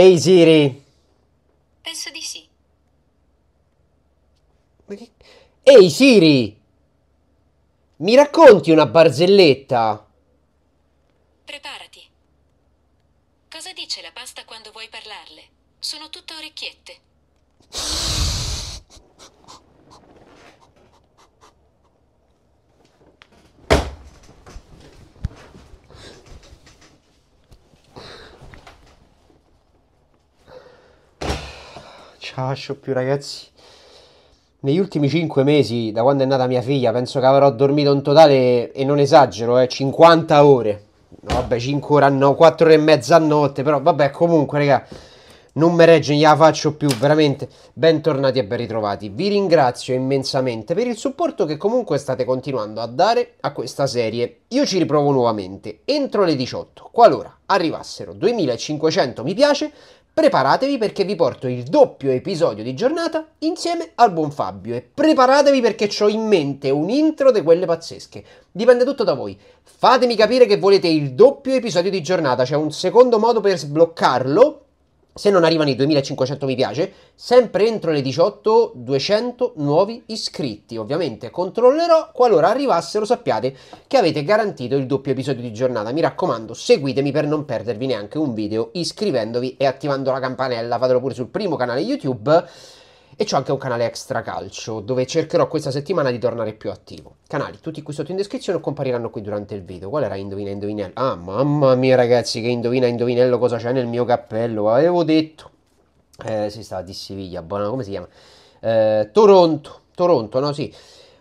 Ehi Siri. Penso di sì. Ehi Siri. Mi racconti una barzelletta? Preparati. Cosa dice la pasta quando vuoi parlarle? Sono tutta orecchiette. lascio più ragazzi. Negli ultimi 5 mesi, da quando è nata mia figlia, penso che avrò dormito un totale, e non esagero, eh, 50 ore. No, vabbè, 5 ore a no, 4 ore e mezza a notte, però vabbè, comunque, raga, non me regge, non gliela faccio più, veramente. Bentornati e ben ritrovati. Vi ringrazio immensamente per il supporto che comunque state continuando a dare a questa serie. Io ci riprovo nuovamente, entro le 18, qualora arrivassero 2500 mi piace, Preparatevi perché vi porto il doppio episodio di giornata insieme al buon Fabio e preparatevi perché ho in mente un intro di quelle pazzesche. Dipende tutto da voi. Fatemi capire che volete il doppio episodio di giornata, c'è un secondo modo per sbloccarlo se non arrivano i 2500 mi piace, sempre entro le 18, 200 nuovi iscritti. Ovviamente controllerò qualora arrivassero sappiate che avete garantito il doppio episodio di giornata. Mi raccomando, seguitemi per non perdervi neanche un video iscrivendovi e attivando la campanella. Fatelo pure sul primo canale YouTube e ho anche un canale extra calcio dove cercherò questa settimana di tornare più attivo. Canali, tutti qui sotto in descrizione o compariranno qui durante il video. Qual era Indovina Indovinello? Ah, mamma mia ragazzi, che Indovina Indovinello cosa c'è nel mio cappello, avevo detto. Eh, si sta di Siviglia, buona, come si chiama? Eh, Toronto, Toronto, no sì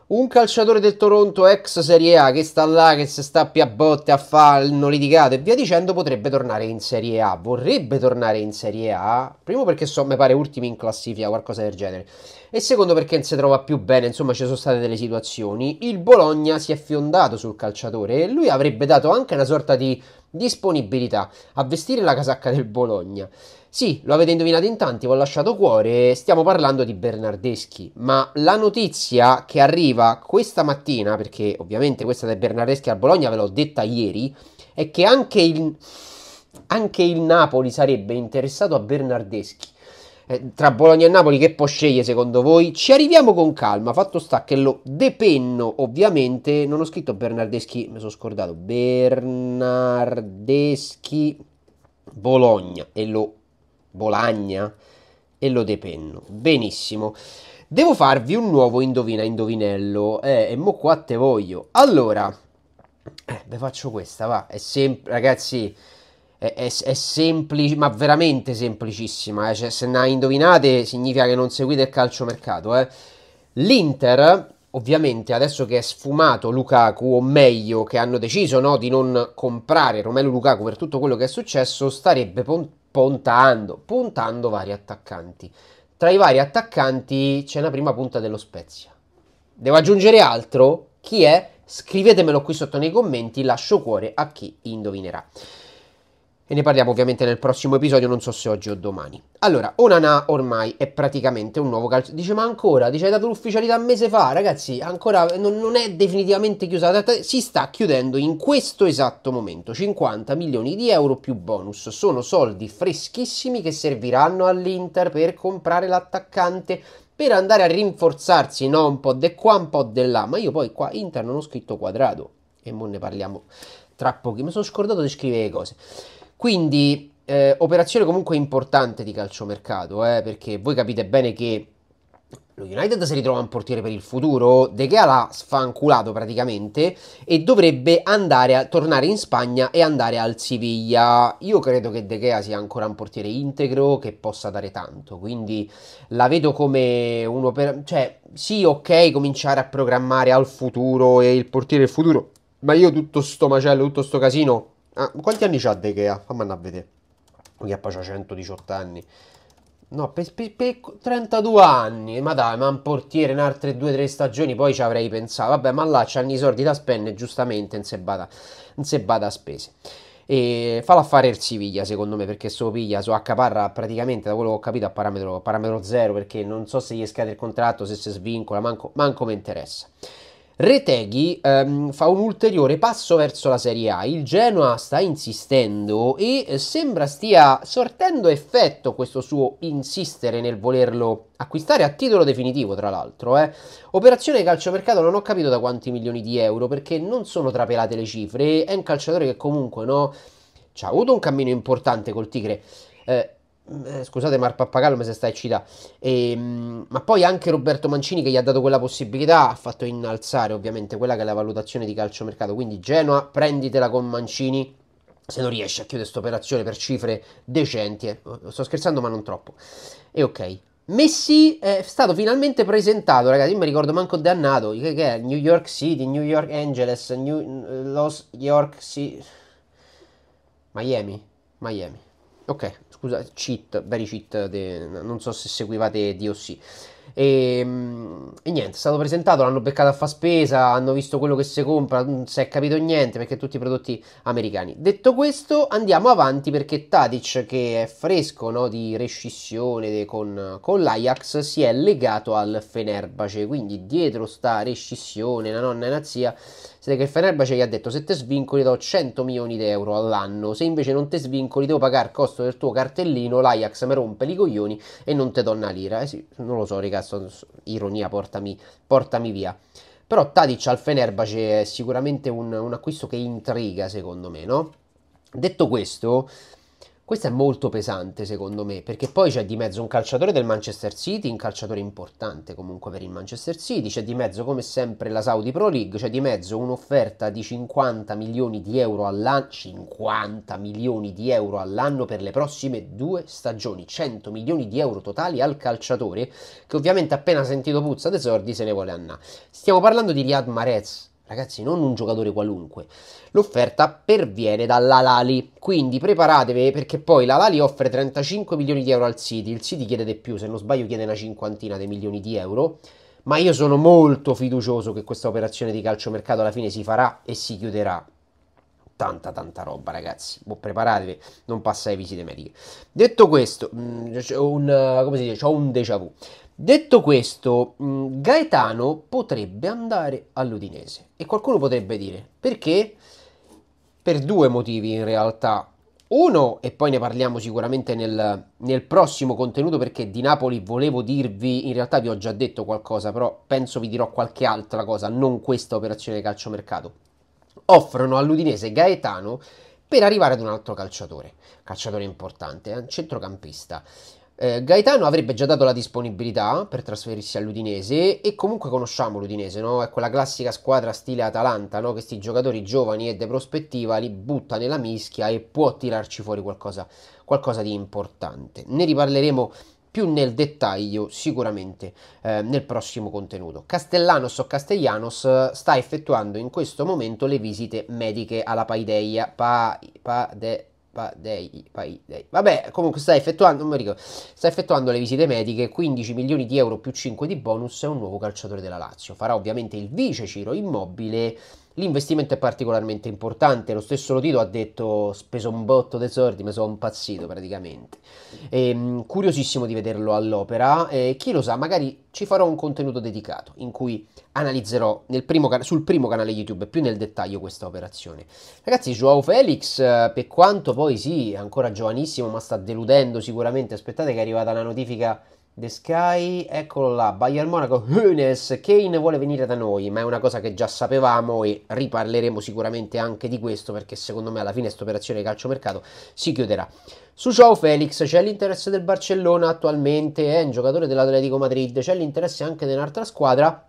un calciatore del Toronto ex Serie A che sta là, che si sta più a botte, a fanno litigato e via dicendo, potrebbe tornare in Serie A. Vorrebbe tornare in Serie A, primo perché so, mi pare ultimi in classifica, o qualcosa del genere, e secondo perché non si trova più bene. Insomma, ci sono state delle situazioni. Il Bologna si è fiondato sul calciatore e lui avrebbe dato anche una sorta di Disponibilità a vestire la casacca del Bologna. Sì, lo avete indovinato in tanti, vi ho lasciato cuore, stiamo parlando di Bernardeschi, ma la notizia che arriva questa mattina, perché ovviamente questa del Bernardeschi al Bologna ve l'ho detta ieri, è che anche il, anche il Napoli sarebbe interessato a Bernardeschi. Eh, tra Bologna e Napoli che può scegliere secondo voi? Ci arriviamo con calma, fatto sta che lo depenno ovviamente, non ho scritto Bernardeschi, mi sono scordato, Bernardeschi Bologna e lo Bolagna e lo depenno. Benissimo. Devo farvi un nuovo indovina indovinello eh, e mo qua te voglio. Allora, eh, ve faccio questa, va, è sempre, ragazzi, è, è, è semplice, ma veramente semplicissima. Eh? Cioè, se ne indovinate, significa che non seguite il calcio calciomercato. Eh? L'Inter, ovviamente, adesso che è sfumato Lukaku, o meglio, che hanno deciso no, di non comprare Romelu Lukaku per tutto quello che è successo, starebbe pon- pontando, puntando vari attaccanti. Tra i vari attaccanti c'è una prima punta dello Spezia. Devo aggiungere altro? Chi è? Scrivetemelo qui sotto nei commenti, lascio cuore a chi indovinerà e ne parliamo ovviamente nel prossimo episodio, non so se oggi o domani. Allora, Onana ormai è praticamente un nuovo calcio. Dice, ma ancora? Dice, hai dato l'ufficialità un mese fa, ragazzi, ancora non, non è definitivamente chiusa. Si sta chiudendo in questo esatto momento. 50 milioni di euro più bonus. Sono soldi freschissimi che serviranno all'Inter per comprare l'attaccante per andare a rinforzarsi, no? Un po' di qua, un po' di là. Ma io poi qua Inter non ho scritto quadrato. E mo ne parliamo tra pochi. Mi sono scordato di scrivere le cose. Quindi eh, operazione comunque importante di calciomercato, eh, perché voi capite bene che lo United si ritrova un portiere per il futuro, De Gea l'ha sfanculato praticamente e dovrebbe andare a tornare in Spagna e andare al Siviglia. Io credo che De Gea sia ancora un portiere integro che possa dare tanto, quindi la vedo come un'operazione... cioè sì ok cominciare a programmare al futuro e il portiere del futuro, ma io tutto sto macello, tutto sto casino Ah, quanti anni c'ha De Gea? Fammi andare a vedere. Chiappa c'ha 118 anni. No, per, per, per, 32 anni, ma dai, ma un portiere in altre 2-3 stagioni poi ci avrei pensato. Vabbè, ma là c'hanno i soldi da spendere, giustamente, non se bada, a spese. E fa l'affare il Siviglia, secondo me, perché se lo piglia, so accaparra praticamente, da quello che ho capito, a parametro, parametro zero, perché non so se gli scade il contratto, se si svincola, manco, manco mi interessa. Reteghi ehm, fa un ulteriore passo verso la Serie A, il Genoa sta insistendo e eh, sembra stia sortendo effetto questo suo insistere nel volerlo acquistare a titolo definitivo tra l'altro. Eh. Operazione calciomercato non ho capito da quanti milioni di euro perché non sono trapelate le cifre, è un calciatore che comunque no, ha avuto un cammino importante col Tigre. Eh, eh, scusate Mar Pappagallo ma se sta eccita e, ehm, ma poi anche Roberto Mancini che gli ha dato quella possibilità ha fatto innalzare ovviamente quella che è la valutazione di calciomercato quindi Genoa prenditela con Mancini se non riesce a chiudere questa operazione per cifre decenti eh. sto scherzando ma non troppo e ok Messi eh, è stato finalmente presentato, ragazzi. Io mi ricordo manco dannato. Che, che è? New York City, New York Angeles, New Los York City. Miami. Miami. Ok, scusa, cheat, veri cheat, de, non so se seguivate DOC. E, mm, e niente, è stato presentato, l'hanno beccato a fa spesa, hanno visto quello che si compra, non si è capito niente perché tutti i prodotti americani. Detto questo, andiamo avanti perché Tadic, che è fresco no, di rescissione con, con l'Ajax, si è legato al Fenerbace, quindi dietro sta rescissione, la nonna e la zia siete che il Fenerbahce gli ha detto se te svincoli do 100 milioni di euro all'anno, se invece non te svincoli devo pagare il costo del tuo cartellino, l'Ajax mi rompe i coglioni e non te do una lira. Eh sì, non lo so, ragazzi, ironia, portami, portami via. Però Tadic al Fenerbahce è sicuramente un, un acquisto che intriga, secondo me, no? Detto questo, questo è molto pesante secondo me, perché poi c'è di mezzo un calciatore del Manchester City, un calciatore importante comunque per il Manchester City, c'è di mezzo come sempre la Saudi Pro League, c'è di mezzo un'offerta di 50 milioni di euro all'anno, 50 milioni di euro all'anno per le prossime due stagioni, 100 milioni di euro totali al calciatore che ovviamente appena sentito puzza tesordi se ne vuole andare. Stiamo parlando di Riyad Marez, Ragazzi, non un giocatore qualunque. L'offerta perviene dall'Alali, quindi preparatevi perché poi l'Alali offre 35 milioni di euro al City, il City chiede di più, se non sbaglio chiede una cinquantina di milioni di euro, ma io sono molto fiducioso che questa operazione di calciomercato alla fine si farà e si chiuderà tanta tanta roba ragazzi boh, preparatevi non passa alle visite mediche detto questo mh, mm, ho un, come si dice, ho un déjà vu Detto questo, mm, Gaetano potrebbe andare all'Udinese e qualcuno potrebbe dire perché? Per due motivi in realtà. Uno, e poi ne parliamo sicuramente nel, nel, prossimo contenuto perché di Napoli volevo dirvi, in realtà vi ho già detto qualcosa, però penso vi dirò qualche altra cosa, non questa operazione calciomercato. Offrono all'Udinese Gaetano per arrivare ad un altro calciatore, calciatore importante, è eh, un centrocampista. Eh, Gaetano avrebbe già dato la disponibilità per trasferirsi all'Udinese e comunque conosciamo l'Udinese, no? È quella classica squadra stile Atalanta, no? questi giocatori giovani e de prospettiva li butta nella mischia e può tirarci fuori qualcosa, qualcosa di importante. Ne riparleremo più nel dettaglio sicuramente eh, nel prossimo contenuto. Castellanos o Castellanos sta effettuando in questo momento le visite mediche alla Paideia, pa, pa de, dei, Paidei, Paidei. Vabbè, comunque sta effettuando, non mi ricordo, sta effettuando le visite mediche, 15 milioni di euro più 5 di bonus, è un nuovo calciatore della Lazio. Farà ovviamente il vice Ciro Immobile l'investimento è particolarmente importante. Lo stesso Lodito ha detto: speso un botto dei soldi, mi sono impazzito praticamente. E, ehm, curiosissimo di vederlo all'opera. E, chi lo sa, magari ci farò un contenuto dedicato in cui analizzerò primo can- sul primo canale YouTube più nel dettaglio questa operazione. Ragazzi, Joao Felix, eh, per quanto poi sì, è ancora giovanissimo, ma sta deludendo sicuramente. Aspettate che è arrivata la notifica The Sky, eccolo là, Bayern Monaco, Hoeneß, Kane vuole venire da noi, ma è una cosa che già sapevamo e riparleremo sicuramente anche di questo perché secondo me alla fine questa operazione di calciomercato si chiuderà. Su Ciao Felix c'è l'interesse del Barcellona attualmente, è un giocatore dell'Atletico Madrid, c'è l'interesse anche di un'altra squadra,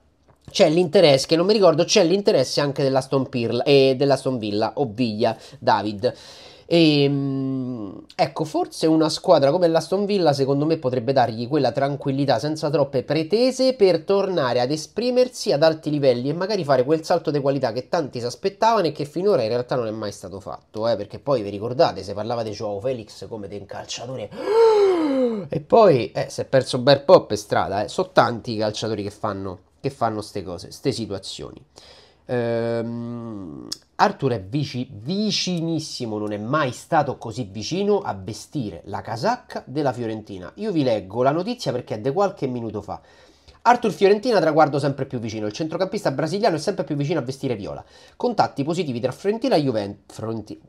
c'è l'interesse, che non mi ricordo, c'è l'interesse anche dell'Aston, Pirla, eh, dell'Aston Villa, ovvia David. E, ehm, ecco, forse una squadra come l'Aston Villa, secondo me, potrebbe dargli quella tranquillità senza troppe pretese per tornare ad esprimersi ad alti livelli e magari fare quel salto di qualità che tanti si aspettavano e che finora in realtà non è mai stato fatto. Eh? Perché poi vi ricordate, se parlava di Joao Felix come di un calciatore. E poi eh, si è perso un bel po' per strada. Eh. Sono tanti i calciatori che fanno queste cose, queste situazioni. Ehm, Arthur è vici, vicinissimo, non è mai stato così vicino a vestire la casacca della Fiorentina. Io vi leggo la notizia perché è di qualche minuto fa. Arthur Fiorentina traguardo sempre più vicino, il centrocampista brasiliano è sempre più vicino a vestire viola. Contatti positivi tra Fiorentina e, Juven...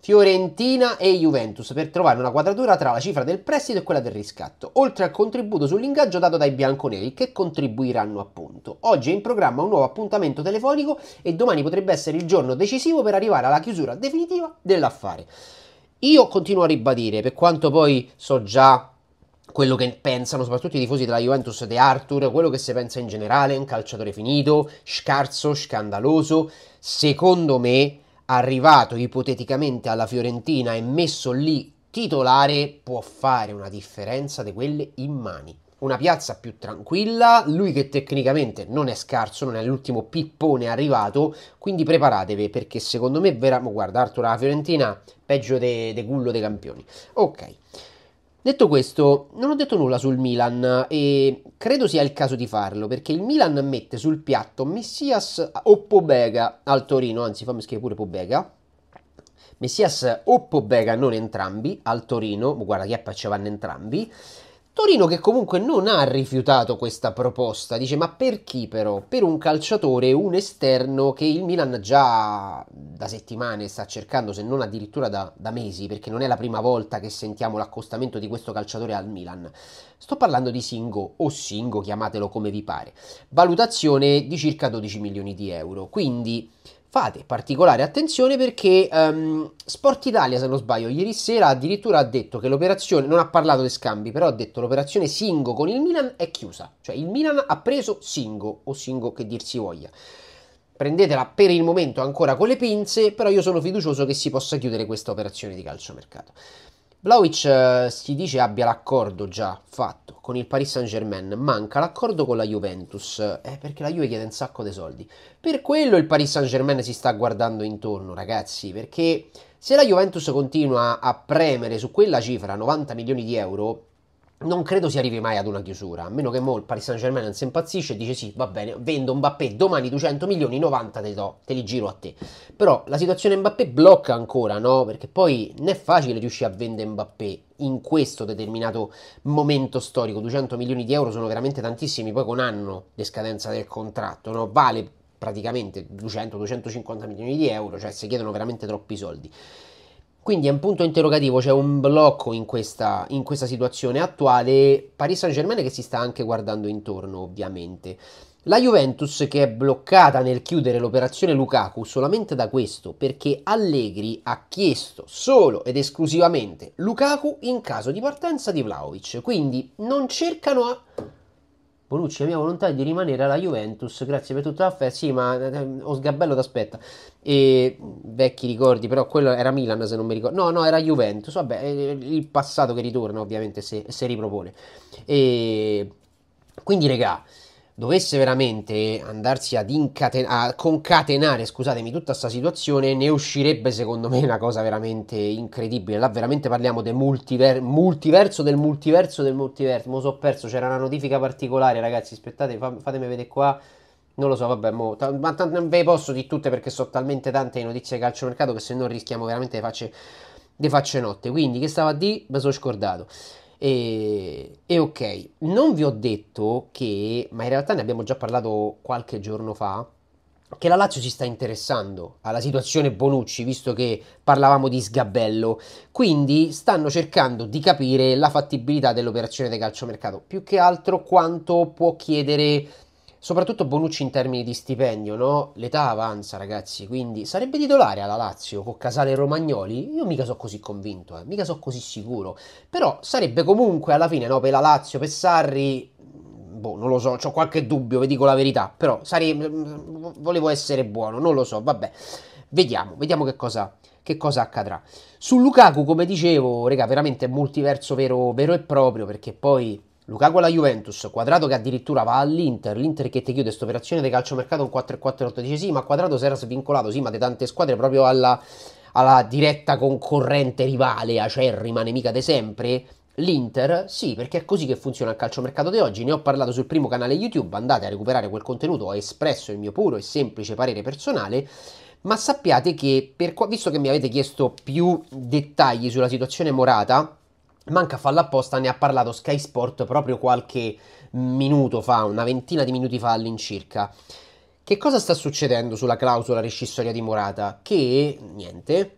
Fiorentina e Juventus per trovare una quadratura tra la cifra del prestito e quella del riscatto, oltre al contributo sull'ingaggio dato dai bianconeri che contribuiranno appunto. Oggi è in programma un nuovo appuntamento telefonico e domani potrebbe essere il giorno decisivo per arrivare alla chiusura definitiva dell'affare. Io continuo a ribadire, per quanto poi so già quello che pensano soprattutto i tifosi della Juventus De Arthur, quello che si pensa in generale, un calciatore finito, scarso, scandaloso. Secondo me, arrivato ipoteticamente alla Fiorentina e messo lì titolare, può fare una differenza di quelle in mani. Una piazza più tranquilla, lui che tecnicamente non è scarso, non è l'ultimo pippone arrivato, quindi preparatevi perché secondo me, vera... guarda Arthur, la Fiorentina peggio de, de gullo dei campioni. Ok. Detto questo, non ho detto nulla sul Milan e credo sia il caso di farlo perché il Milan mette sul piatto Messias o Pobega al Torino, anzi fammi scrivere pure Pobega. Messias o Pobega, non entrambi, al Torino, guarda che vanno entrambi. Torino che comunque non ha rifiutato questa proposta, dice ma per chi però? Per un calciatore, un esterno che il Milan già da settimane sta cercando, se non addirittura da, da mesi, perché non è la prima volta che sentiamo l'accostamento di questo calciatore al Milan. Sto parlando di Singo o Singo, chiamatelo come vi pare. Valutazione di circa 12 milioni di euro, quindi fate particolare attenzione perché um, Sport Italia, se non sbaglio, ieri sera addirittura ha detto che l'operazione, non ha parlato di scambi, però ha detto che l'operazione Singo con il Milan è chiusa, cioè il Milan ha preso Singo o Singo che dir si voglia. Prendetela per il momento ancora con le pinze, però io sono fiducioso che si possa chiudere questa operazione di calciomercato. Vlaovic eh, si dice abbia l'accordo già fatto con il Paris Saint Germain, manca l'accordo con la Juventus, eh, perché la Juve chiede un sacco di soldi. Per quello il Paris Saint Germain si sta guardando intorno, ragazzi, perché se la Juventus continua a premere su quella cifra 90 milioni di euro, non credo si arrivi mai ad una chiusura, a meno che mo il Paris Saint Germain non si impazzisce e dice sì, va bene, vendo Mbappé, domani 200 milioni, 90 te, do, te li giro a te. Però la situazione Mbappé blocca ancora, no? Perché poi non è facile riuscire a vendere Mbappé in questo determinato momento storico. 200 milioni di euro sono veramente tantissimi, poi con anno di scadenza del contratto, no? Vale praticamente 200-250 milioni di euro, cioè si chiedono veramente troppi soldi. Quindi è un punto interrogativo, c'è un blocco in questa, in questa situazione attuale. Paris Saint Germain che si sta anche guardando intorno, ovviamente. La Juventus che è bloccata nel chiudere l'operazione Lukaku solamente da questo perché Allegri ha chiesto solo ed esclusivamente Lukaku in caso di partenza di Vlaovic, quindi non cercano a Bonucci, la mia volontà è di rimanere alla Juventus, grazie per tutta l'affetto. Sì, ma eh, eh, ho sgabello t'aspetta. E vecchi ricordi, però quello era Milan se non mi ricordo. No, no, era Juventus. Vabbè, eh, il passato che ritorna ovviamente se, se ripropone. E quindi, regà, dovesse veramente andarsi ad incatenare, concatenare, scusatemi, tutta questa situazione, ne uscirebbe secondo me una cosa veramente incredibile. Là veramente parliamo del multiver- multiverso del multiverso del multiverso. Mo so perso, c'era una notifica particolare, ragazzi, aspettate, fa- fatemi vedere qua. Non lo so, vabbè, mo, t- ma t- non ve posso di tutte perché so talmente tante notizie di calciomercato che se no rischiamo veramente le facce, le facce notte. Quindi che stava a dire? Me sono scordato. E, e, ok, non vi ho detto che, ma in realtà ne abbiamo già parlato qualche giorno fa, che la Lazio si sta interessando alla situazione Bonucci, visto che parlavamo di sgabello, quindi stanno cercando di capire la fattibilità dell'operazione di calciomercato, più che altro quanto può chiedere soprattutto Bonucci in termini di stipendio, no? L'età avanza, ragazzi, quindi sarebbe titolare alla Lazio con Casale Romagnoli? Io mica so così convinto, eh, mica so così sicuro. Però sarebbe comunque alla fine, no, per la Lazio, per Sarri boh, non lo so, ho qualche dubbio, vi dico la verità, però sarei, mm, mm, volevo essere buono, non lo so, vabbè. Vediamo, vediamo che cosa, che cosa accadrà. Su Lukaku, come dicevo, raga, veramente multiverso vero, vero e proprio, perché poi Lukaku alla Juventus, Quadrato che addirittura va all'Inter, l'Inter che ti chiude questa operazione di calciomercato un 4-4-8, dice sì ma Quadrato si era svincolato, sì ma di tante squadre proprio alla, alla diretta concorrente rivale, acerrima nemica di sempre, L'Inter, sì, perché è così che funziona il calciomercato di oggi. Ne ho parlato sul primo canale YouTube, andate a recuperare quel contenuto, ho espresso il mio puro e semplice parere personale. Ma sappiate che, per, visto che mi avete chiesto più dettagli sulla situazione morata, Manca falla apposta, ne ha parlato Sky Sport proprio qualche minuto fa, una ventina di minuti fa all'incirca. Che cosa sta succedendo sulla clausola rescissoria di Morata? Che niente.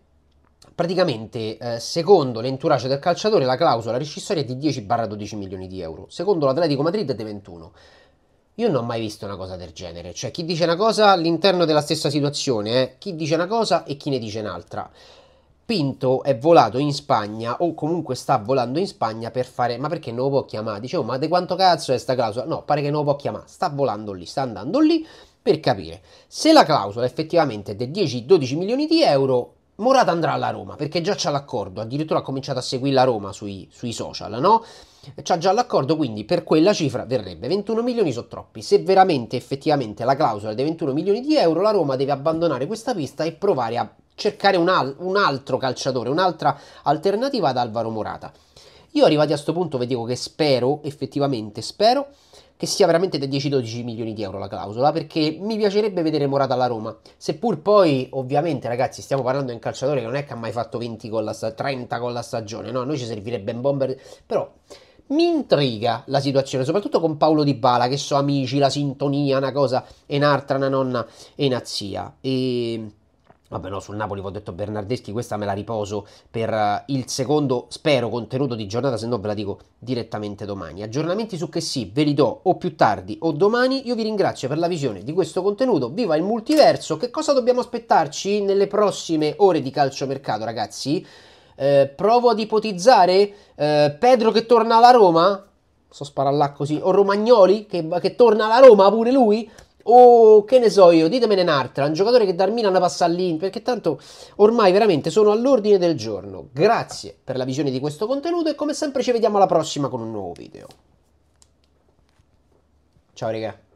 Praticamente, eh, secondo l'entourage del calciatore, la clausola rescissoria è di 10-12 milioni di euro, secondo l'Atletico Madrid è di 21. Io non ho mai visto una cosa del genere, cioè chi dice una cosa all'interno della stessa situazione, eh? chi dice una cosa e chi ne dice un'altra. Pinto è volato in Spagna o comunque sta volando in Spagna per fare ma perché non lo può chiamare? Dicevo oh, ma di quanto cazzo è sta clausola? No, pare che non lo può chiamare, sta volando lì, sta andando lì per capire. Se la clausola effettivamente è di 10-12 milioni di euro, Morata andrà alla Roma perché già c'ha l'accordo, addirittura ha cominciato a seguire la Roma sui, sui social, no? C'ha già l'accordo, quindi per quella cifra verrebbe 21 milioni sono troppi. Se veramente effettivamente la clausola è di 21 milioni di euro, la Roma deve abbandonare questa pista e provare a cercare un, al- un altro calciatore, un'altra alternativa ad Alvaro Morata. Io arrivati a questo punto vi dico che spero, effettivamente spero, che sia veramente da 10-12 milioni di euro la clausola, perché mi piacerebbe vedere Morata alla Roma. Seppur poi, ovviamente, ragazzi, stiamo parlando di un calciatore che non è che ha mai fatto 20 con la sta- 30 con la stagione, no? A noi ci servirebbe un bomber, però mi intriga la situazione, soprattutto con Paolo Di Bala, che so amici, la sintonia, una cosa, e un'altra, una nonna e una zia. E Vabbè no, sul Napoli ho detto Bernardeschi, questa me la riposo per eh, il secondo, spero, contenuto di giornata, se no ve la dico direttamente domani. Aggiornamenti su che sì, ve li do o più tardi o domani. Io vi ringrazio per la visione di questo contenuto, viva il multiverso! Che cosa dobbiamo aspettarci nelle prossime ore di calciomercato, ragazzi? Eh, provo ad ipotizzare eh, Pedro che torna alla Roma? So sparare là così, o Romagnoli che, che torna alla Roma pure lui? O oh, che ne so io, ditemene un'altra, un giocatore che dal Milan passa all'Inter, perché tanto ormai veramente sono all'ordine del giorno. Grazie per la visione di questo contenuto e come sempre ci vediamo alla prossima con un nuovo video. Ciao raga.